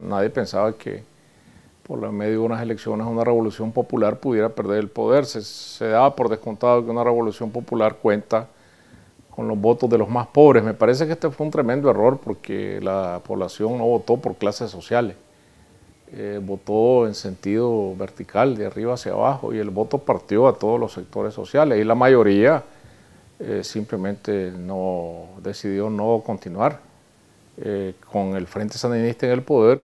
Nadie pensaba que por medio de unas elecciones una revolución popular pudiera perder el poder. Se, daba por descontado que una revolución popular cuenta con los votos de los más pobres. Me parece que este fue un tremendo error porque la población no votó por clases sociales. Eh, votó en sentido vertical, de arriba hacia abajo, y el voto partió a todos los sectores sociales y la mayoría eh, simplemente no decidió no continuar eh, con el Frente Sandinista en el poder.